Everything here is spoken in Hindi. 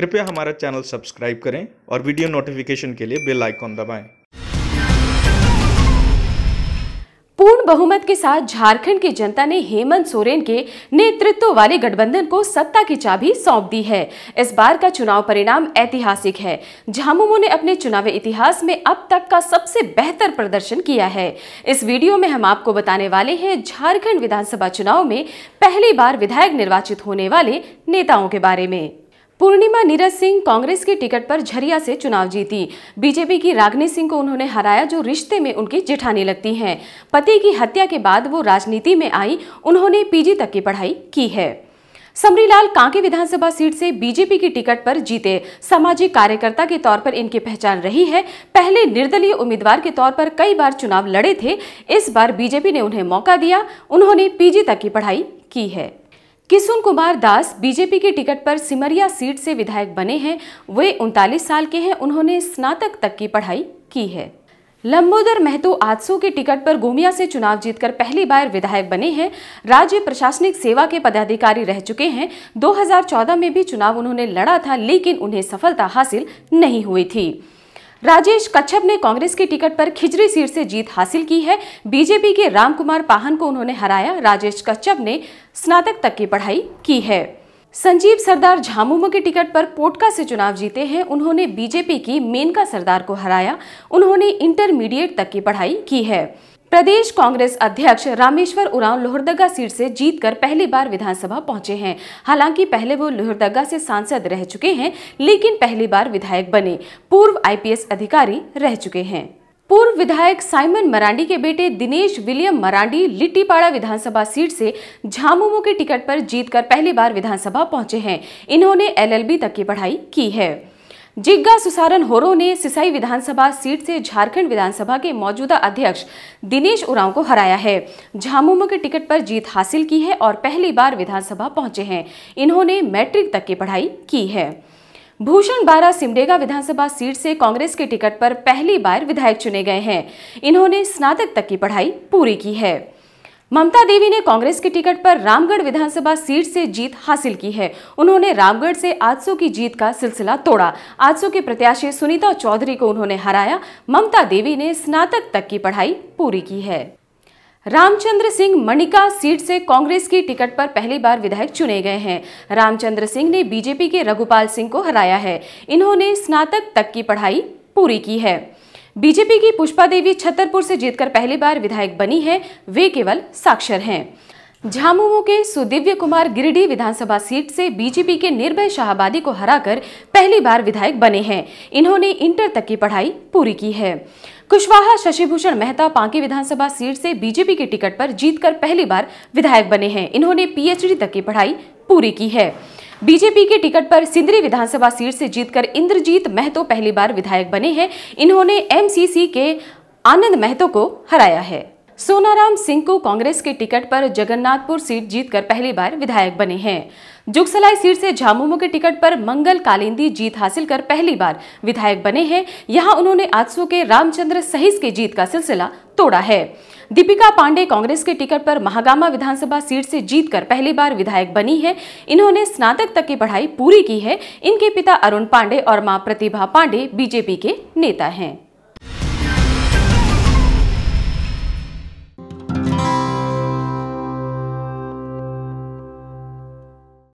कृपया हमारा चैनल सब्सक्राइब करें और वीडियो नोटिफिकेशन के लिए बेल आइकॉन दबाएं। पूर्ण बहुमत के साथ झारखंड की जनता ने हेमंत सोरेन के नेतृत्व वाले गठबंधन को सत्ता की चाबी सौंप दी है इस बार का चुनाव परिणाम ऐतिहासिक है झामुमो ने अपने चुनावी इतिहास में अब तक का सबसे बेहतर प्रदर्शन किया है इस वीडियो में हम आपको बताने वाले हैं झारखंड विधानसभा चुनाव में पहली बार विधायक निर्वाचित होने वाले नेताओं के बारे में पूर्णिमा नीरज सिंह कांग्रेस के टिकट पर झरिया से चुनाव जीती बीजेपी की रागनी सिंह को उन्होंने हराया जो रिश्ते में उनकी जिठानी लगती हैं पति की हत्या के बाद वो राजनीति में आई उन्होंने पीजी तक की पढ़ाई की है समरीलाल कांके विधानसभा सीट से बीजेपी की टिकट पर जीते सामाजिक कार्यकर्ता के तौर पर इनकी पहचान रही है पहले निर्दलीय उम्मीदवार के तौर पर कई बार चुनाव लड़े थे इस बार बीजेपी ने उन्हें मौका दिया उन्होंने पीजी तक की पढ़ाई की है किशुन कुमार दास बीजेपी की टिकट पर सिमरिया सीट से विधायक बने हैं वे उनतालीस साल के हैं उन्होंने स्नातक तक की पढ़ाई की है लंबोदर महतो आदसू की टिकट पर गोमिया से चुनाव जीतकर पहली बार विधायक बने हैं राज्य प्रशासनिक सेवा के पदाधिकारी रह चुके हैं 2014 में भी चुनाव उन्होंने लड़ा था लेकिन उन्हें सफलता हासिल नहीं हुई थी राजेश कच्छप ने कांग्रेस के टिकट पर खिजरी सीट से जीत हासिल की है बीजेपी के रामकुमार पाहन को उन्होंने हराया राजेश कच्छप ने स्नातक तक की पढ़ाई की है संजीव सरदार झामुमो के टिकट पर पोटका से चुनाव जीते हैं उन्होंने बीजेपी की मेनका सरदार को हराया उन्होंने इंटरमीडिएट तक की पढ़ाई की है प्रदेश कांग्रेस अध्यक्ष रामेश्वर उरांव लोहरदगा सीट से जीतकर पहली बार विधानसभा पहुंचे हैं हालांकि पहले वो लोहरदगा से सांसद रह चुके हैं लेकिन पहली बार विधायक बने पूर्व आईपीएस अधिकारी रह चुके हैं पूर्व विधायक साइमन मरांडी के बेटे दिनेश विलियम मरांडी लिट्टीपाड़ा विधानसभा सीट से झामुमो के टिकट पर जीतकर पहली बार विधानसभा पहुंचे हैं इन्होंने एलएलबी तक की पढ़ाई की है जिग्गा सुसारन होरो ने सिसाई विधानसभा सीट से झारखंड विधानसभा के मौजूदा अध्यक्ष दिनेश उरांव को हराया है झामुमो के टिकट पर जीत हासिल की है और पहली बार विधानसभा पहुंचे हैं इन्होंने मैट्रिक तक की पढ़ाई की है भूषण बारा सिमडेगा विधानसभा सीट से कांग्रेस के टिकट पर पहली बार विधायक चुने गए हैं इन्होंने स्नातक तक की पढ़ाई पूरी की है ममता देवी ने कांग्रेस के टिकट पर रामगढ़ विधानसभा सीट से जीत हासिल की है उन्होंने रामगढ़ से आजसू की जीत का सिलसिला तोड़ा आजसू के प्रत्याशी सुनीता चौधरी को उन्होंने हराया ममता देवी ने स्नातक तक की पढ़ाई पूरी की है रामचंद्र सिंह मणिका सीट से कांग्रेस की टिकट पर पहली बार विधायक चुने गए हैं रामचंद्र सिंह ने बीजेपी के रघुपाल सिंह को हराया है इन्होंने स्नातक तक की पढ़ाई पूरी की है बीजेपी की पुष्पा देवी छतरपुर से जीतकर पहली बार विधायक बनी है वे केवल साक्षर हैं झामुमो के सुदिव्य कुमार गिरिडीह विधानसभा सीट से बीजेपी के निर्भय शाहबादी को हराकर पहली बार विधायक बने हैं इन्होंने इंटर तक की पढ़ाई पूरी की है कुशवाहा शशिभूषण मेहता पांकी विधानसभा सीट से बीजेपी के टिकट पर जीतकर पहली बार विधायक बने हैं इन्होंने पीएचडी तक की पढ़ाई पूरी की है बीजेपी के टिकट पर सिंदरी विधानसभा सीट से जीतकर इंद्रजीत महतो पहली बार विधायक बने हैं इन्होंने एमसीसी के आनंद महतो को हराया है सोनाराम सिंह को कांग्रेस के टिकट पर जगन्नाथपुर सीट जीतकर पहली बार विधायक बने हैं जुगसलाई सीट से झामुमो के टिकट पर मंगल कालिंदी जीत हासिल कर पहली बार विधायक बने हैं यहां उन्होंने आजसू के रामचंद्र सहिस के जीत का सिलसिला तोड़ा है दीपिका पांडे कांग्रेस के टिकट पर महागामा विधानसभा सीट से जीतकर पहली बार विधायक बनी है इन्होंने स्नातक तक की पढ़ाई पूरी की है इनके पिता अरुण पांडे और माँ प्रतिभा पांडे बीजेपी के नेता हैं